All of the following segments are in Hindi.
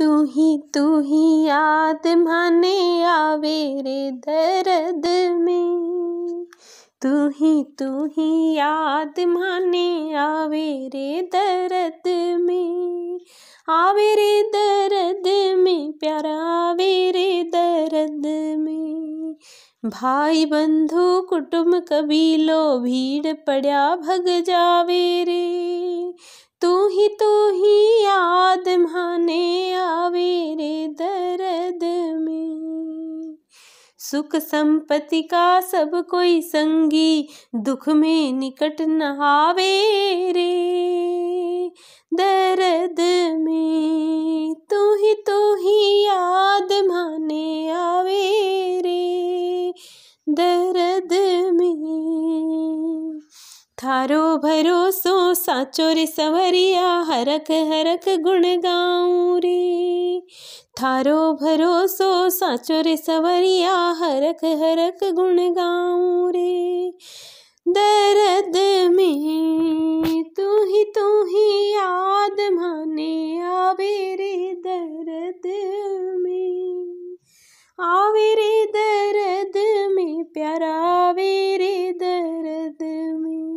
तू ही तू ही याद माने आवे रे दर्द में तू ही तू ही याद माने आवे रे दर्द में आवे रे दर्द में प्यारा आवे रे दर्द में भाई बंधु कुटुंब कबीलो भीड़ पड़ा भग जावे रे तू ही तू सुख संपत्ति का सब कोई संगी दुख में निकट नहावे रे दर्द में तू ही तू ही याद माने आवे रे दर्द में थारो भरोसो साचो रे सवरिया हरक हरक गुण गाऊ रे थारो भरोसो साचो रे सवरिया हरक हरक गुण गाऊँ रे दर्द में तू ही तू ही याद माने आवे रे दर्द में आवे रे दर्द में प्यारा आवे रे दर्द में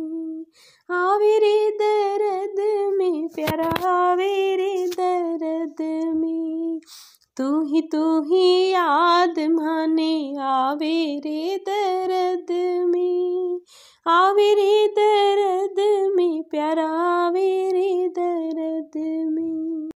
आवेरी दर्द में प्यारा आवे दर्द में तू ही तू ही याद माने आवेरे दर्द में आवेरे दर्द में प्यारा आवेरे दर्द में